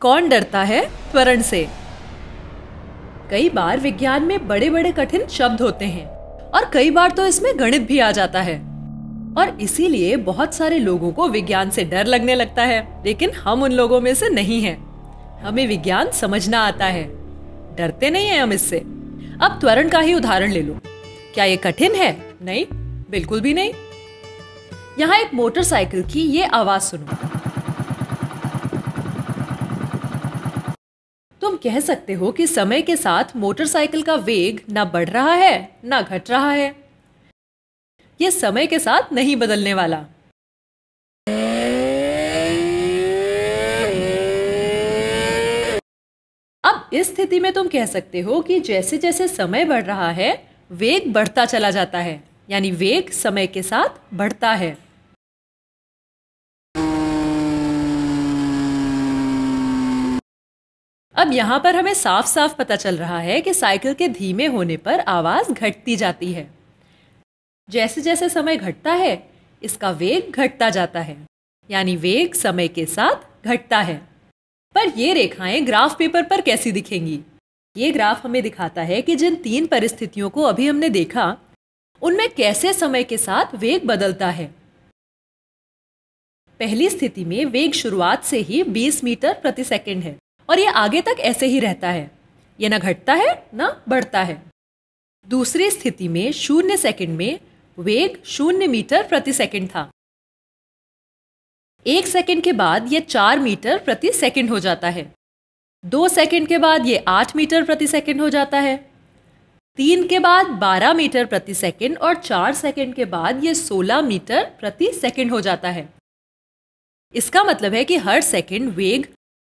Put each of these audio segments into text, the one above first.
कौन डरता है त्वरण से कई बार विज्ञान में बड़े बड़े कठिन शब्द होते हैं और कई बार तो इसमें गणित भी आ जाता है और इसीलिए बहुत सारे लोगों को विज्ञान से डर लगने लगता है लेकिन हम उन लोगों में से नहीं हैं। हमें विज्ञान समझना आता है डरते नहीं है हम इससे अब त्वरण का ही उदाहरण ले लो क्या ये कठिन है नहीं बिल्कुल भी नहीं यहाँ एक मोटरसाइकिल की ये आवाज सुनो तुम कह सकते हो कि समय के साथ मोटरसाइकिल का वेग ना बढ़ रहा है ना घट रहा है यह समय के साथ नहीं बदलने वाला अब इस स्थिति में तुम कह सकते हो कि जैसे जैसे समय बढ़ रहा है वेग बढ़ता चला जाता है यानी वेग समय के साथ बढ़ता है अब यहाँ पर हमें साफ साफ पता चल रहा है कि साइकिल के धीमे होने पर आवाज़ घटती जाती है जैसे जैसे समय घटता है इसका वेग घटता जाता है यानी वेग समय के साथ घटता है पर ये रेखाएं ग्राफ पेपर पर कैसी दिखेंगी ये ग्राफ हमें दिखाता है कि जिन तीन परिस्थितियों को अभी हमने देखा उनमें कैसे समय के साथ वेग बदलता है पहली स्थिति में वेग शुरुआत से ही 20 मीटर प्रति सेकंड है और ये आगे तक ऐसे ही रहता है ये ना घटता है ना बढ़ता है दूसरी स्थिति में शून्य सेकंड में वेग शून्य मीटर प्रति सेकंड था एक सेकंड के बाद यह चार मीटर प्रति सेकंड हो जाता है दो सेकंड के बाद ये आठ मीटर प्रति सेकंड हो जाता है तीन के बाद बारह मीटर प्रति सेकंड और चार सेकंड के बाद ये सोलह मीटर प्रति सेकंड हो जाता है इसका मतलब है कि हर सेकंड वेग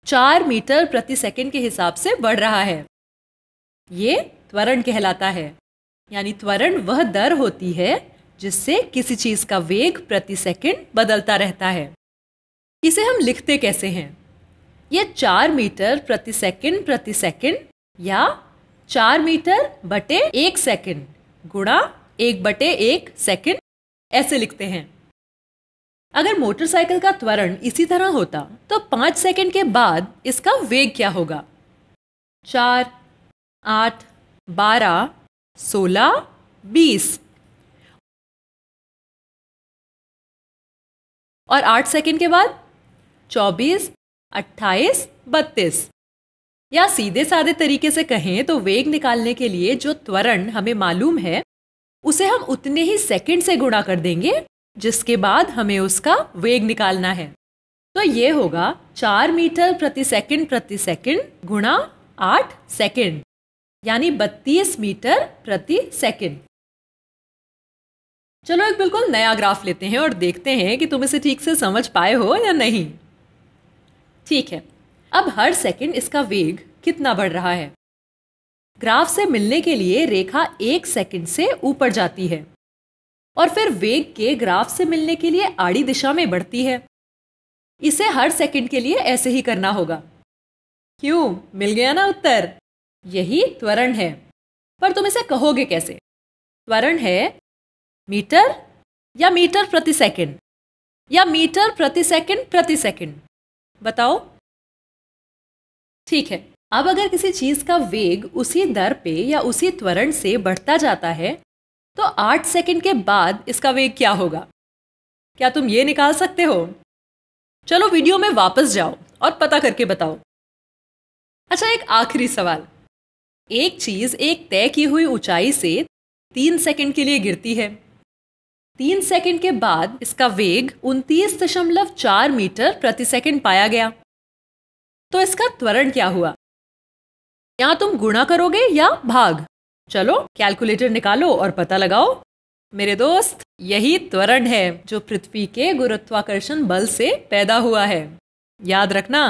चार मीटर प्रति सेकंड के हिसाब से बढ़ रहा है ये त्वरण कहलाता है यानी त्वरण वह दर होती है जिससे किसी चीज़ का वेग प्रति सेकंड बदलता रहता है इसे हम लिखते कैसे हैं यह चार मीटर प्रति सेकंड प्रति सेकंड या चार मीटर बटे एक सेकंड गुणा एक बटे एक सेकंड ऐसे लिखते हैं अगर मोटरसाइकिल का त्वरण इसी तरह होता तो पांच सेकंड के बाद इसका वेग क्या होगा चार आठ बारह सोलह बीस और आठ सेकंड के बाद चौबीस अट्ठाईस बत्तीस या सीधे साधे तरीके से कहें तो वेग निकालने के लिए जो त्वरण हमें मालूम है उसे हम उतने ही सेकंड से गुणा कर देंगे जिसके बाद हमें उसका वेग निकालना है तो ये होगा चार मीटर प्रति सेकंड प्रति सेकंड गुणा आठ सेकंड यानी बत्तीस मीटर प्रति सेकंड चलो एक बिल्कुल नया ग्राफ लेते हैं और देखते हैं कि तुम इसे ठीक से समझ पाए हो या नहीं ठीक है अब हर सेकंड इसका वेग कितना बढ़ रहा है ग्राफ से मिलने के लिए रेखा एक सेकंड से ऊपर जाती है और फिर वेग के ग्राफ से मिलने के लिए आड़ी दिशा में बढ़ती है इसे हर सेकंड के लिए ऐसे ही करना होगा क्यों मिल गया ना उत्तर यही त्वरण है पर तुम इसे कहोगे कैसे त्वरण है मीटर या मीटर प्रति सेकंड या मीटर प्रति सेकंड प्रति सेकंड बताओ ठीक है अब अगर किसी चीज का वेग उसी दर पे या उसी त्वरण से बढ़ता जाता है तो आठ सेकंड के बाद इसका वेग क्या होगा क्या तुम ये निकाल सकते हो चलो वीडियो में वापस जाओ और पता करके बताओ अच्छा एक आखिरी सवाल एक चीज एक तय की हुई ऊंचाई से तीन सेकंड के लिए गिरती है तीन सेकंड के बाद इसका वेग उनतीस दशमलव चार मीटर प्रति सेकंड पाया गया तो इसका त्वरण क्या हुआ या तुम गुणा करोगे या भाग चलो कैलकुलेटर निकालो और पता लगाओ मेरे दोस्त यही त्वरण है जो पृथ्वी के गुरुत्वाकर्षण बल से पैदा हुआ है याद रखना